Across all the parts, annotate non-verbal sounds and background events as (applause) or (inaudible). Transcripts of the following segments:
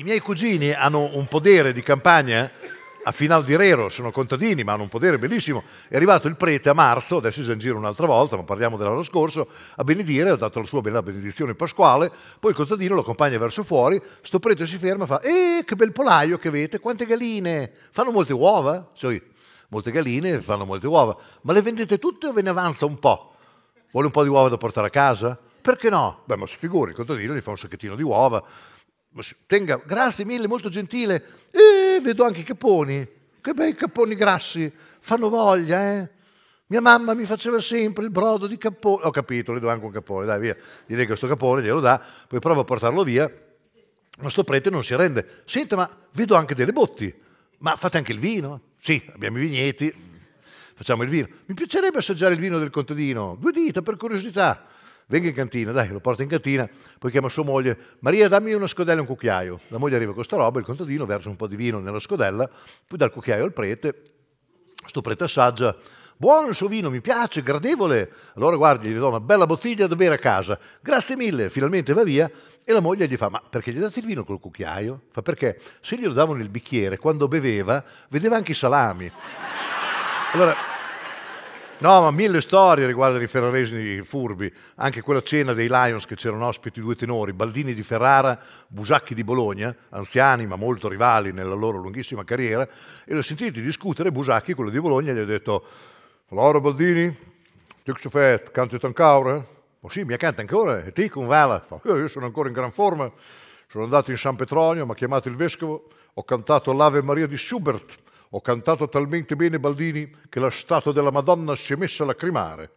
I miei cugini hanno un podere di campagna a Final di Rero, sono contadini ma hanno un podere bellissimo. È arrivato il prete a marzo, adesso è in giro un'altra volta, ma parliamo dell'anno scorso, a benedire, ho dato la sua bella benedizione pasquale, poi il contadino lo accompagna verso fuori, sto prete si ferma e fa, eh che bel polaio che avete, quante galine, fanno molte uova? Cioè, molte galine fanno molte uova, ma le vendete tutte o ve ne avanza un po'? Vuole un po' di uova da portare a casa? Perché no? Beh, ma si figuri, il contadino gli fa un sacchettino di uova, Tenga, grazie mille, molto gentile. E vedo anche i caponi, che bei caponi grassi, fanno voglia, eh? Mia mamma mi faceva sempre il brodo di capone. Ho capito, le do anche un capone, dai via. Gli dai questo capone, glielo dà, poi provo a portarlo via. Ma sto prete non si rende. Senta, ma vedo anche delle botti. Ma fate anche il vino? Sì, abbiamo i vigneti, facciamo il vino. Mi piacerebbe assaggiare il vino del contadino. Due dita, per curiosità venga in cantina, dai, lo porta in cantina, poi chiama sua moglie, Maria dammi una scodella e un cucchiaio. La moglie arriva con questa roba, il contadino versa un po' di vino nella scodella, poi dà il cucchiaio al prete, sto prete assaggia, buono il suo vino, mi piace, gradevole. Allora guardi, gli do una bella bottiglia da bere a casa. Grazie mille, finalmente va via. E la moglie gli fa, ma perché gli date il vino col cucchiaio? Fa perché se glielo davano il bicchiere, quando beveva, vedeva anche i salami. Allora, No, ma mille storie riguardo i ferraresi furbi, anche quella cena dei Lions che c'erano ospiti due tenori, Baldini di Ferrara, Busacchi di Bologna, anziani ma molto rivali nella loro lunghissima carriera, e li ho sentiti discutere, Busacchi, quello di Bologna, gli ha detto, «Loro Baldini, ti Tixo Fett, canti ancora? Ma sì, mi canta ancora, e ti con Vela? Fa, eh, Io sono ancora in gran forma, sono andato in San Petronio, mi ha chiamato il vescovo, ho cantato l'Ave Maria di Schubert, ho cantato talmente bene Baldini che la statua della Madonna si è messa a lacrimare.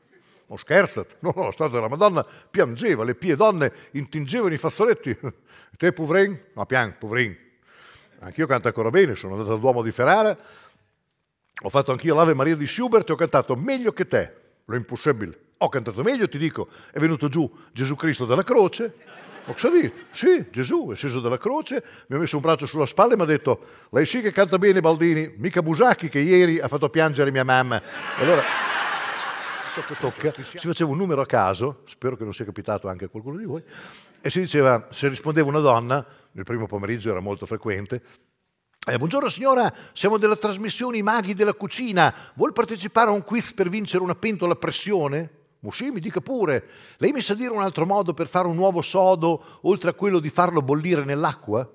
Non scherzate, no, no, la statua della Madonna piangeva, le pie donne intingevano i fazzoletti. (laughs) Te, Pouvrin? Ma pian, Pouvrin. Anch'io canto ancora bene, sono andato al Duomo di Ferrara, ho fatto anch'io l'Ave Maria di Schubert e ho cantato meglio che te, lo impossibile. Ho cantato meglio, ti dico, è venuto giù Gesù Cristo dalla croce, ho capito, sì, Gesù è sceso dalla croce, mi ha messo un braccio sulla spalla e mi ha detto, lei sì che canta bene Baldini, mica Busacchi che ieri ha fatto piangere mia mamma. Allora, tocca, tocca, si faceva un numero a caso, spero che non sia capitato anche a qualcuno di voi, e si diceva, se rispondeva una donna, nel primo pomeriggio era molto frequente, eh, buongiorno signora, siamo della trasmissione I Maghi della Cucina, vuol partecipare a un quiz per vincere una pentola a pressione? Musì mi dica pure, lei mi sa dire un altro modo per fare un uovo sodo oltre a quello di farlo bollire nell'acqua?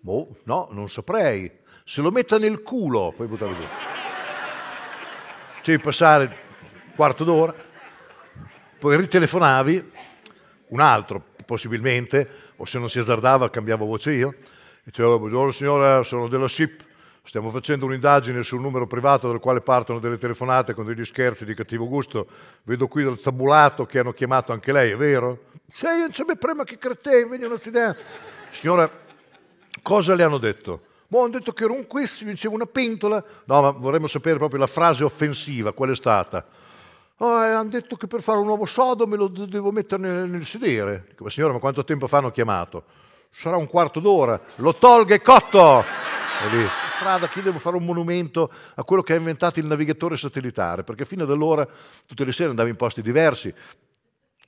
Boh, no, non saprei. Se lo metta nel culo, poi buttava giù. Cioè, passare un quarto d'ora, poi ritelefonavi, un altro possibilmente, o se non si azzardava cambiavo voce io, e dicevo, buongiorno signora, sono della SIP, Stiamo facendo un'indagine sul numero privato dal quale partono delle telefonate con degli scherzi di cattivo gusto. Vedo qui dal tabulato che hanno chiamato anche lei, è vero? Sì, non c'è prima che creten, vedi una idea. Signora, cosa le hanno detto? Mo hanno detto che ero un questo, vincevo una pentola. No, ma vorremmo sapere proprio la frase offensiva, qual è stata? Oh, eh, hanno detto che per fare un nuovo sodo me lo devo mettere nel, nel sedere. Dico, ma signora, ma quanto tempo fa hanno chiamato? Sarà un quarto d'ora. Lo tolga e cotto! E lì, strada, io devo fare un monumento a quello che ha inventato il navigatore satellitare, perché fino ad allora tutte le sere andavo in posti diversi,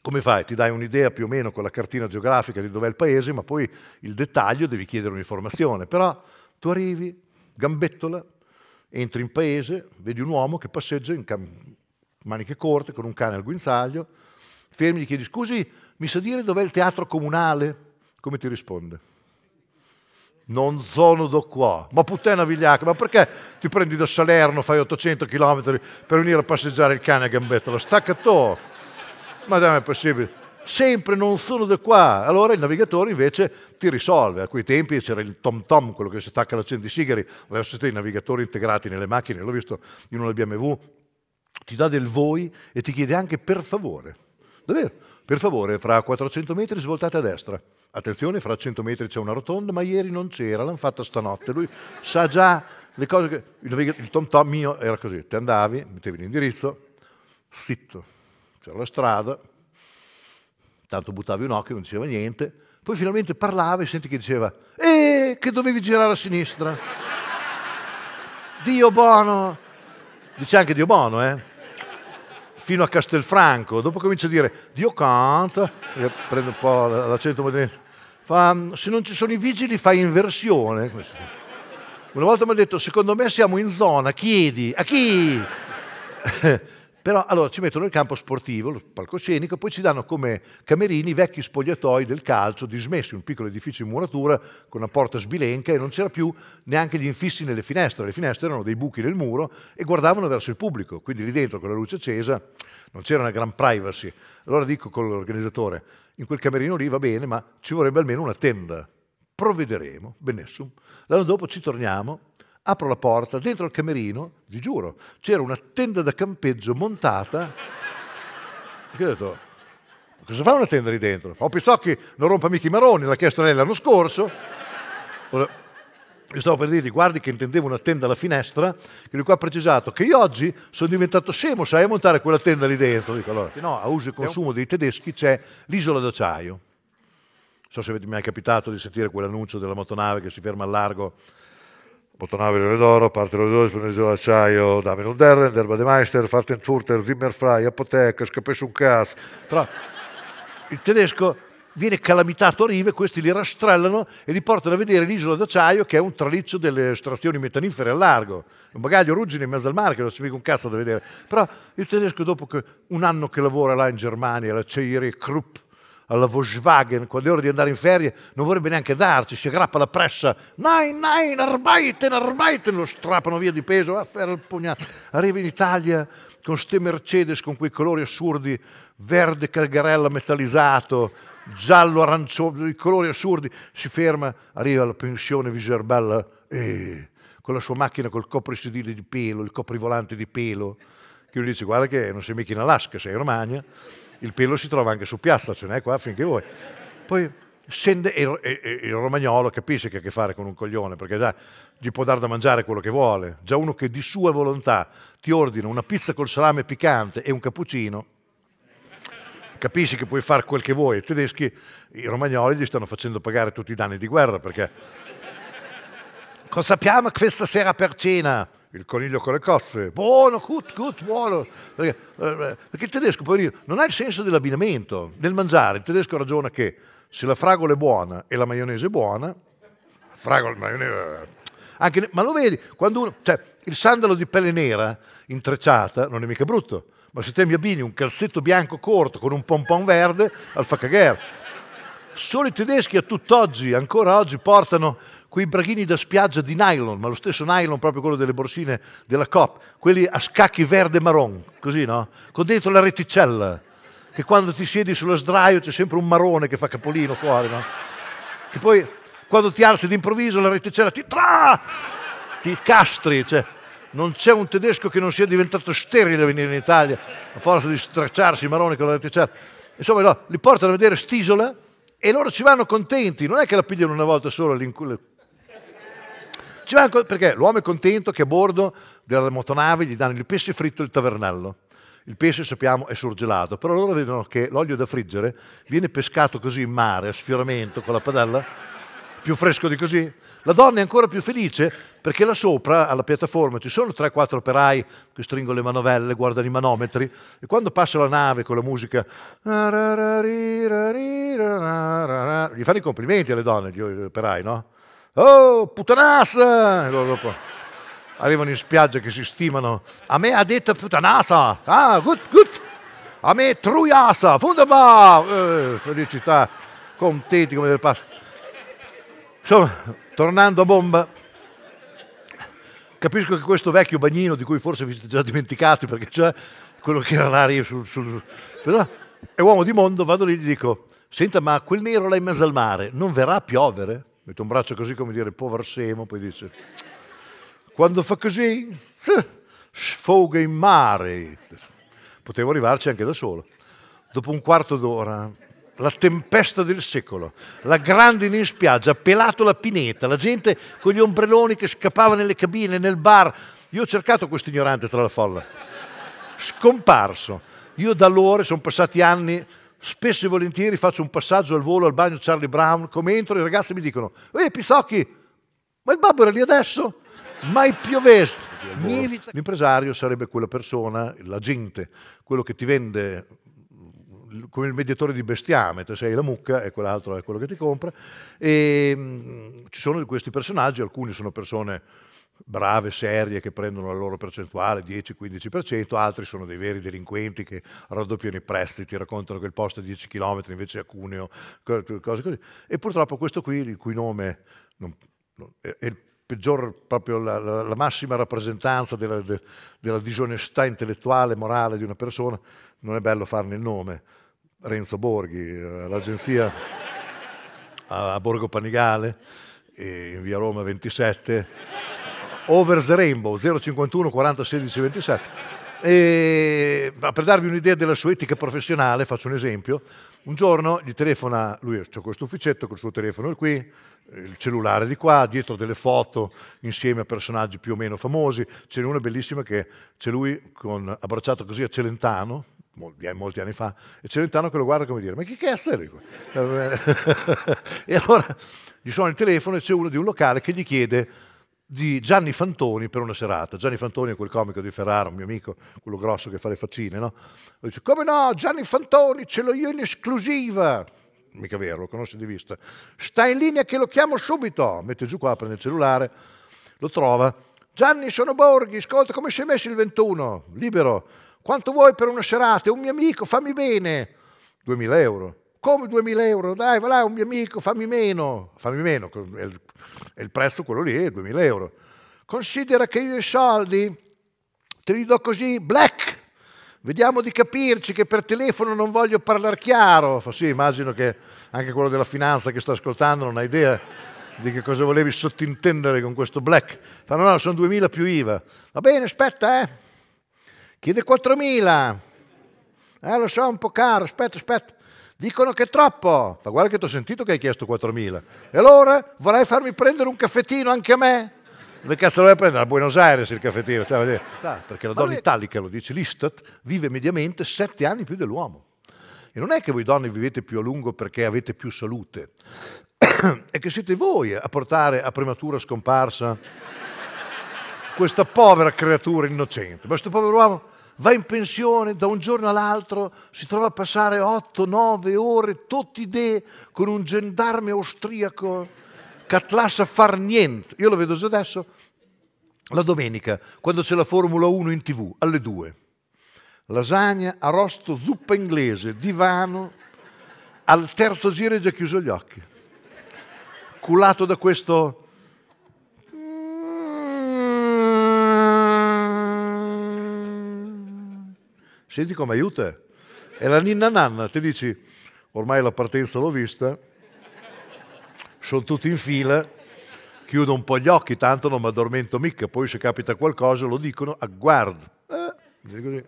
come fai? Ti dai un'idea più o meno con la cartina geografica di dov'è il paese, ma poi il dettaglio devi chiedere un'informazione. Però tu arrivi, gambettola, entri in paese, vedi un uomo che passeggia in cam- maniche corte con un cane al guinzaglio, fermi e gli chiedi scusi, mi sa dire dov'è il teatro comunale? Come ti risponde? non sono da qua. Ma puttana vigliacca, ma perché ti prendi da Salerno, fai 800 km per venire a passeggiare il cane a gambetta? Lo stacca tu. Ma non è possibile. Sempre non sono da qua. Allora il navigatore invece ti risolve. A quei tempi c'era il Tom Tom, quello che si attacca all'accendisigari. Adesso siete i navigatori integrati nelle macchine, l'ho visto in una BMW. Ti dà del voi e ti chiede anche per favore. Davvero, per favore, fra 400 metri svoltate a destra attenzione, fra 100 metri c'è una rotonda, ma ieri non c'era, l'hanno fatta stanotte. Lui sa già le cose che... Il tom tom mio era così, ti andavi, mettevi l'indirizzo, zitto, c'era la strada, tanto buttavi un occhio, non diceva niente, poi finalmente parlava e senti che diceva, eh, che dovevi girare a sinistra. Dio buono! Dice anche Dio buono, eh? Fino a Castelfranco, dopo comincia a dire Dio canta, prendo un po' l'accento modenese, fa, mm, se non ci sono i vigili fai inversione. Una volta mi ha detto, secondo me siamo in zona, chiedi, a chi? Però allora ci mettono il campo sportivo, il palcoscenico, poi ci danno come camerini vecchi spogliatoi del calcio dismessi, un piccolo edificio in muratura con una porta sbilenca e non c'era più neanche gli infissi nelle finestre. Le finestre erano dei buchi nel muro e guardavano verso il pubblico, quindi lì dentro con la luce accesa non c'era una gran privacy. Allora dico con l'organizzatore, in quel camerino lì va bene, ma ci vorrebbe almeno una tenda. Provvederemo, benissimo. L'anno dopo ci torniamo Apro la porta, dentro il camerino, vi giuro, c'era una tenda da campeggio montata. E ho detto, cosa fa una tenda lì dentro? Fa, oh che non rompa mica i maroni, l'ha chiesto lei l'anno scorso. Allora, io stavo per dirgli, guardi che intendevo una tenda alla finestra, che lui qua ha precisato che io oggi sono diventato scemo, sai a montare quella tenda lì dentro. Dico, allora, no, a uso e consumo dei tedeschi c'è l'isola d'acciaio. Non so se mi è mai capitato di sentire quell'annuncio della motonave che si ferma al largo Bottonave l'ore d'oro, parte l'ore d'oro, Spinello d'acciaio, Damen und Derren, Derba de Meister, Fartenfurter, Zimmerfrei, Apothek, Scapesso un Cas. Però il tedesco viene calamitato a rive, questi li rastrellano e li portano a vedere l'isola d'acciaio che è un traliccio delle estrazioni metanifere a largo. Un bagaglio ruggine in mezzo al mare che non c'è mica un cazzo da vedere. Però il tedesco dopo un anno che lavora là in Germania, la Ceire Krupp, alla Volkswagen, quando è ora di andare in ferie, non vorrebbe neanche darci, si aggrappa alla pressa, nein, nein, arbeiten, arbeiten, lo strappano via di peso, va a fare il pugnale. Arriva in Italia con ste Mercedes, con quei colori assurdi, verde calgarella metallizzato, giallo arancione, i colori assurdi, si ferma, arriva alla pensione Viserbella, eh, con la sua macchina col coprisedile di pelo, il coprivolante di pelo, che lui dice guarda che non sei mica in Alaska, sei in Romagna, il pelo si trova anche su piazza, ce n'è qua finché vuoi. Poi scende e, e, e il romagnolo capisce che ha a che fare con un coglione, perché già gli può dare da mangiare quello che vuole. Già uno che di sua volontà ti ordina una pizza col salame piccante e un cappuccino, capisci che puoi fare quel che vuoi. I tedeschi, i romagnoli gli stanno facendo pagare tutti i danni di guerra perché... Cosa sappiamo questa sera per cena? il coniglio con le cozze, buono, cut, cut, buono. Perché, eh, perché il tedesco, poi dire, non ha il senso dell'abbinamento, del mangiare. Il tedesco ragiona che se la fragola è buona e la maionese è buona, fragola, maionese... Eh. Anche, ma lo vedi, quando uno, cioè, il sandalo di pelle nera intrecciata non è mica brutto, ma se te mi abbini un calzetto bianco corto con un pompon verde, al fa cagare. Solo i tedeschi a tutt'oggi, ancora oggi, portano quei braghini da spiaggia di nylon, ma lo stesso nylon, proprio quello delle borsine della COP, quelli a scacchi verde e marron, così no? Con dentro la reticella, che quando ti siedi sullo sdraio c'è sempre un marrone che fa capolino fuori, no? Che poi quando ti alzi d'improvviso la reticella ti tra, ti castri, cioè non c'è un tedesco che non sia diventato sterile a venire in Italia a forza di stracciarsi i marroni con la reticella. Insomma, no, li portano a vedere Stisola e loro ci vanno contenti, non è che la pigliano una volta sola cioè, perché l'uomo è contento che a bordo della motonave gli danno il pesce fritto e il tavernello. Il pesce, sappiamo, è surgelato, però loro vedono che l'olio da friggere viene pescato così in mare, a sfioramento, con la padella, più fresco di così. La donna è ancora più felice perché là sopra, alla piattaforma, ci sono 3-4 operai che stringono le manovelle, guardano i manometri e quando passa la nave con la musica gli fanno i complimenti alle donne, gli operai, no? oh, putanassa! arrivano in spiaggia che si stimano. A me ha detto putanassa, ah, good, good. A me truiasa, fundaba! Eh, felicità, contenti come del passo. Insomma, tornando a bomba, capisco che questo vecchio bagnino, di cui forse vi siete già dimenticati perché c'è quello che era l'aria sul, sul... Però è uomo di mondo, vado lì e gli dico, senta ma quel nero là in mezzo al mare non verrà a piovere? mette un braccio così come dire povero Semo, poi dice, quando fa così, eh, sfoga in mare. Potevo arrivarci anche da solo. Dopo un quarto d'ora, la tempesta del secolo, la grandine in spiaggia, pelato la pineta, la gente con gli ombrelloni che scappava nelle cabine, nel bar. Io ho cercato questo ignorante tra la folla. Scomparso. Io da allora sono passati anni spesso e volentieri faccio un passaggio al volo al bagno Charlie Brown, come entro i ragazzi mi dicono, ehi Pisocchi, ma il babbo era lì adesso? Mai pioveste. L'impresario sarebbe quella persona, la gente, quello che ti vende mm, come il mediatore di bestiame, te sei la mucca e quell'altro è quello che ti compra. E, ehm, mh, ci sono questi personaggi, alcuni sono persone brave, serie, che prendono la loro percentuale, 10-15%, altri sono dei veri delinquenti che raddoppiano i prestiti, raccontano che il posto è 10 km invece è a Cuneo, cose così. E purtroppo questo qui, il cui nome non, non, è, è peggior, proprio la, la, la, massima rappresentanza della, de, della disonestà intellettuale e morale di una persona, non è bello farne il nome. Renzo Borghi, eh, l'agenzia a, a Borgo Panigale, eh, in via Roma 27. Over the Rainbow 051 40 16 27 e, per darvi un'idea della sua etica professionale, faccio un esempio, un giorno gli telefona, lui c'è questo ufficetto col suo telefono qui, il cellulare di qua, dietro delle foto insieme a personaggi più o meno famosi, ce n'è una bellissima che c'è lui con, abbracciato così a Celentano, molti, anni fa, e Celentano che lo guarda come dire, ma che cazzo è lui? (laughs) e allora gli suona il telefono e c'è uno di un locale che gli chiede di Gianni Fantoni per una serata. Gianni Fantoni è quel comico di Ferrara, un mio amico, quello grosso che fa le faccine, no? E dice, come no, Gianni Fantoni, ce l'ho io in esclusiva. Mica vero, lo conosci di vista. Sta in linea che lo chiamo subito. Mette giù qua, prende il cellulare, lo trova. Gianni, sono Borghi, ascolta, come sei messo il 21? Libero. Quanto vuoi per una serata? È un mio amico, fammi bene. 2000 euro come 2000 euro, dai, va là, un mio amico, fammi meno, fammi meno, è il, è il prezzo quello lì, 2000 eh, euro. Considera che io i soldi te li do così, black, vediamo di capirci che per telefono non voglio parlare chiaro. Fa Sì, immagino che anche quello della finanza che sto ascoltando non ha idea di che cosa volevi sottintendere con questo black. Fa no, no, sono 2000 più IVA. Va bene, aspetta, eh. Chiede 4000. Eh, lo so, è un po' caro, aspetta, aspetta. Dicono che è troppo. Ma guarda che ti ho sentito che hai chiesto 4.000. E allora vorrai farmi prendere un caffettino anche a me? Dove cazzo lo vai a prendere? A Buenos Aires il caffettino. Cioè, perché la donna lui... italica, lo dice l'Istat, vive mediamente 7 anni più dell'uomo. E non è che voi donne vivete più a lungo perché avete più salute, (coughs) è che siete voi a portare a prematura scomparsa questa povera creatura innocente. Ma questo povero uomo va in pensione da un giorno all'altro, si trova a passare 8-9 ore tutti dei con un gendarme austriaco che atlassa far niente. Io lo vedo già adesso, la domenica, quando c'è la Formula 1 in tv, alle 2. Lasagna, arrosto, zuppa inglese, divano, al terzo giro è già chiuso gli occhi. Culato da questo senti come aiuta. È la ninna nanna, ti dici, ormai la partenza l'ho vista, sono tutti in fila, chiudo un po' gli occhi, tanto non mi addormento mica, poi se capita qualcosa lo dicono a guarda. Eh,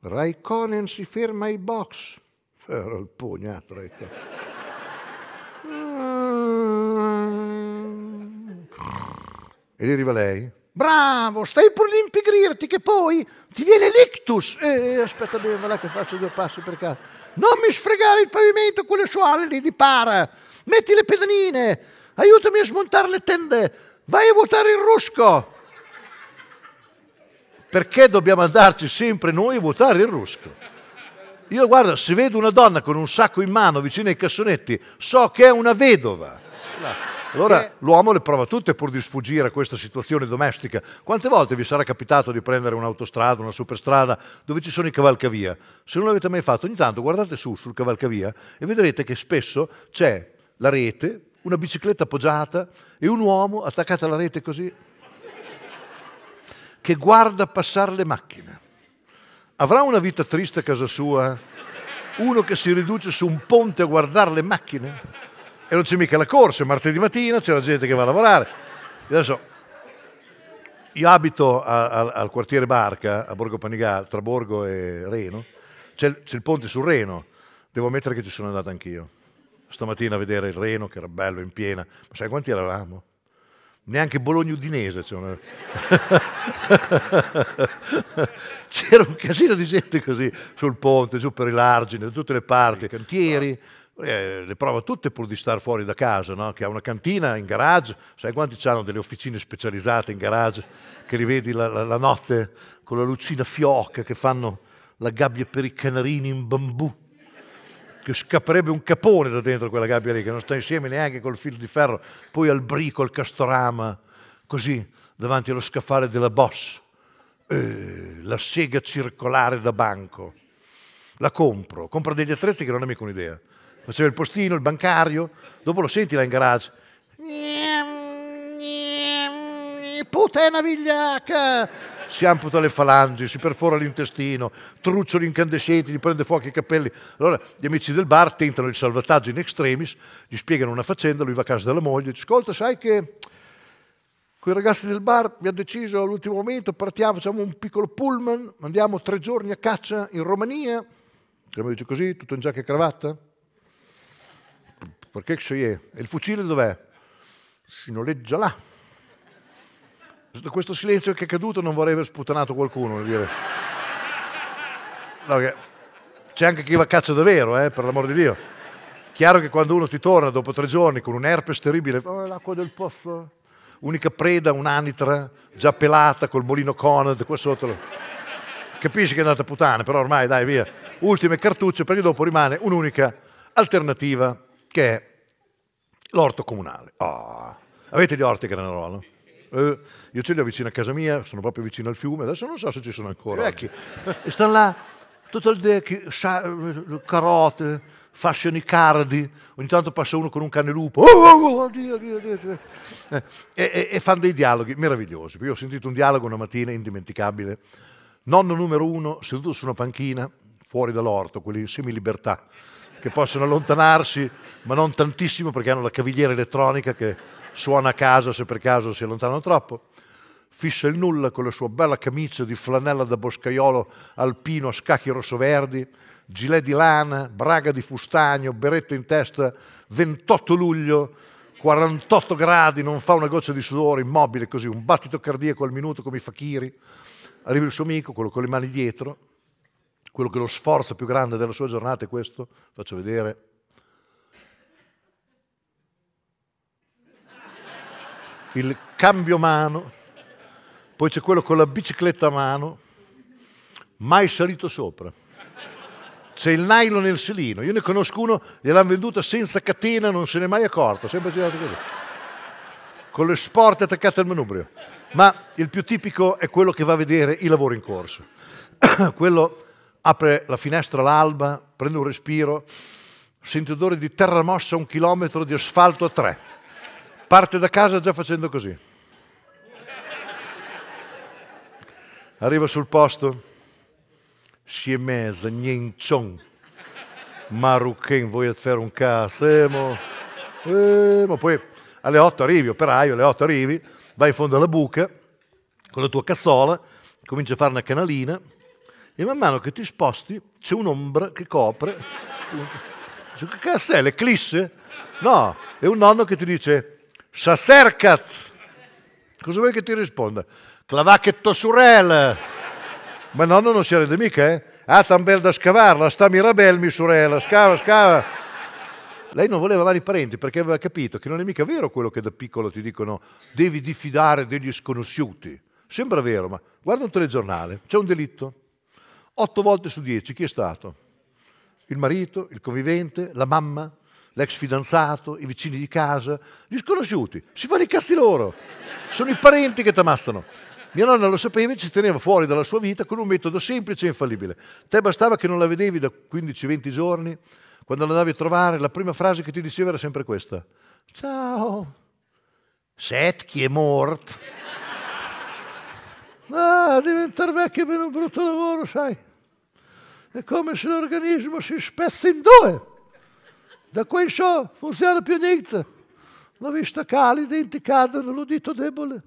Raikkonen si ferma ai box. Era il pugnato Raikkonen. Ecco. E lì arriva lei. Bravo, stai per impigrirti che poi ti viene l'ictus. Eh, eh aspetta bene, là che faccio due passi per caso. Non mi sfregare il pavimento quelle le suole lì di para. Metti le pedanine. Aiutami a smontare le tende. Vai a votare il rusco. Perché dobbiamo andarci sempre noi a votare il rusco? Io guarda, se vedo una donna con un sacco in mano vicino ai cassonetti, so che è una vedova. Allora e... Eh. l'uomo le prova tutte pur di sfuggire a questa situazione domestica. Quante volte vi sarà capitato di prendere un'autostrada, una superstrada dove ci sono i cavalcavia? Se non l'avete mai fatto, ogni tanto guardate su sul cavalcavia e vedrete che spesso c'è la rete, una bicicletta appoggiata e un uomo attaccato alla rete così che guarda passare le macchine. Avrà una vita triste a casa sua? Uno che si riduce su un ponte a guardare le macchine? e non c'è mica la corsa, è martedì mattina, c'è la gente che va a lavorare. Adesso, io abito a, a, al quartiere Barca, a Borgo Panigale, tra Borgo e Reno, c'è, c'è il ponte sul Reno, devo ammettere che ci sono andato anch'io. Stamattina a vedere il Reno, che era bello, in piena, ma sai quanti eravamo? neanche Bologna-Udinese. Cioè una... (laughs) C'era un casino di gente così sul ponte, giù per l'argine, da tutte le parti, I cantieri, eh, le prova tutte pur di stare fuori da casa, no? che ha una cantina in garage, sai quanti hanno delle officine specializzate in garage che rivedi la, la, la notte con la lucina fiocca che fanno la gabbia per i canarini in bambù che scapperebbe un capone da dentro quella gabbia lì, che non sta insieme neanche col filo di ferro, poi al brico, al castorama, così, davanti allo scaffale della Boss, eh, la sega circolare da banco. La compro, compro degli attrezzi che non è mica un'idea. Faceva il postino, il bancario, dopo lo senti là in garage. Putena vigliacca! Si amputa le falangi, si perfora l'intestino, truccioli incandescenti, gli prende fuoco i capelli. Allora gli amici del bar tentano il salvataggio in extremis, gli spiegano una faccenda, lui va a casa dalla moglie, dice ascolta sai che quei ragazzi del bar mi abbiamo deciso all'ultimo momento, partiamo, facciamo un piccolo pullman, andiamo tre giorni a caccia in Romania, come dice così, tutto in giacca e cravatta, perché c'è è? E il fucile dov'è? Si noleggia là. questo silenzio che è caduto non vorrei aver sputanato qualcuno. Dire. No, c'è anche chi va a caccia davvero, eh, per l'amor di Dio. Chiaro che quando uno ti torna dopo tre giorni con un herpes terribile, oh, l'acqua del pozzo, unica preda, un'anitra, già pelata col molino Conad qua sotto. Capisci che è andata puttana, però ormai dai via. Ultime cartucce perché dopo rimane un'unica alternativa che è l'orto comunale. Oh. Avete gli orti che Granarolo? Eh, io ce li ho vicino a casa mia, sono proprio vicino al fiume, adesso non so se ci sono ancora. Vecchi, stanno là tutto il decchi, eh, carote, fascino i cardi, ogni tanto passa uno con un cane lupo, oh, oh, oh, oh, Dio, Dio, eh, e, e fanno dei dialoghi meravigliosi. Io ho sentito un dialogo una mattina indimenticabile, nonno numero uno seduto su una panchina fuori dall'orto, quelli in semi-libertà, che possono allontanarsi, ma non tantissimo perché hanno la cavigliera elettronica che suona a casa se per caso si allontanano troppo. Fissa il nulla con la sua bella camicia di flanella da boscaiolo alpino a scacchi rossoverdi, gilet di lana, braga di fustagno, beretta in testa, 28 luglio, 48 gradi, non fa una goccia di sudore, immobile così, un battito cardiaco al minuto come i fakiri. Arriva il suo amico, quello con le mani dietro, quello che lo sforzo più grande della sua giornata è questo, faccio vedere. Il cambio mano, poi c'è quello con la bicicletta a mano, mai salito sopra. C'è il nylon nel selino, io ne conosco uno, gliel'hanno venduta senza catena, non se n'è mai accorto, sempre girato così con le sporte attaccate al manubrio. Ma il più tipico è quello che va a vedere i lavori in corso. (clears throat) quello apre la finestra all'alba, prende un respiro, sente odore di terra mossa a un chilometro, di asfalto a tre. Parte da casa già facendo così. Arriva sul posto, si è messa, nincion, marucchen, vuoi fare un cazzo, eh, mo, eh, ma poi alle 8 arrivi, operaio, alle 8 arrivi, vai in fondo alla buca, con la tua cassola, cominci a fare una canalina, e man mano che ti sposti c'è un'ombra che copre. che cazzo è? L'eclisse? No, è un nonno che ti dice Saserkat. Cosa vuoi che ti risponda? Clavacchetto surel. Ma il nonno non si arrende mica, eh? Ah, tan bel da scavarla, sta Mirabel, mi sorella, scava, scava lei non voleva vari parenti perché aveva capito che non è mica vero quello che da piccolo ti dicono devi diffidare degli sconosciuti. Sembra vero, ma guarda un telegiornale, c'è un delitto, Otto volte su dieci chi è stato? Il marito, il convivente, la mamma, l'ex fidanzato, i vicini di casa, gli sconosciuti. Si fanno i cazzi loro. Sono i parenti che ti Mia nonna lo sapeva e ci teneva fuori dalla sua vita con un metodo semplice e infallibile. Te bastava che non la vedevi da 15-20 giorni, quando la andavi a trovare, la prima frase che ti diceva era sempre questa. Ciao, chi è morto. Ah, diventare vecchio per un brutto lavoro, sai. È come se l'organismo si spesse in due. Da qui in ciò funziona più niente. La vista cala, i denti cadono, l'udito debole,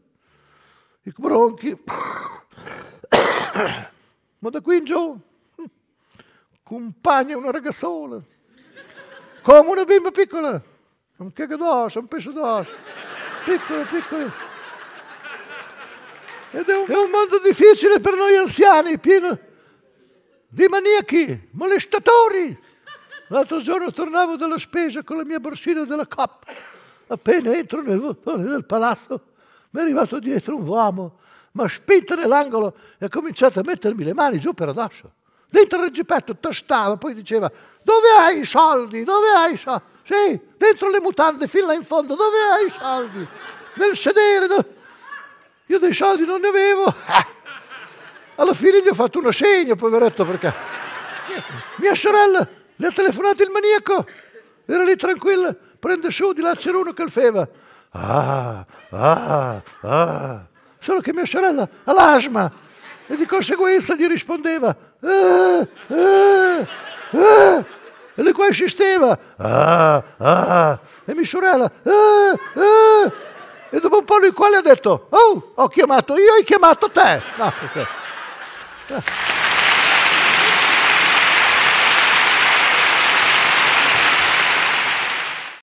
i bronchi. (coughs) Ma da qui in giù, compagna una ragazzola, come una bimba piccola, un cagadosso, un pesce d'osso, piccolo, piccolo. Ed è un, è un mondo difficile per noi anziani, pieno di maniachi, molestatori. L'altro giorno tornavo dalla spesa con la mia borsina della coppa. Appena entro nel voltone del palazzo, mi è arrivato dietro un uomo, mi ha spinto nell'angolo e ha cominciato a mettermi le mani giù per addosso. Dentro il gippetto tostava, poi diceva, dove hai i soldi? Dove hai i soldi? Sì, dentro le mutande, fin là in fondo, dove hai i soldi? Nel sedere, dove... Io dei soldi non ne avevo. (laughs) Alla fine gli ho fatto uno segno, poveretto, perché mia sorella le ha telefonato il maniaco. Era lì tranquilla, prende su, di là c'era uno che il feva. Ah, ah, ah. Solo che mia sorella ha l'asma e di conseguenza gli rispondeva. Ah, ah, ah. E lui qua insisteva. Ah, ah. E mia sorella. Ah, ah. E dopo un po' lui quale ha detto, oh, ho chiamato io, hai chiamato te. No, okay.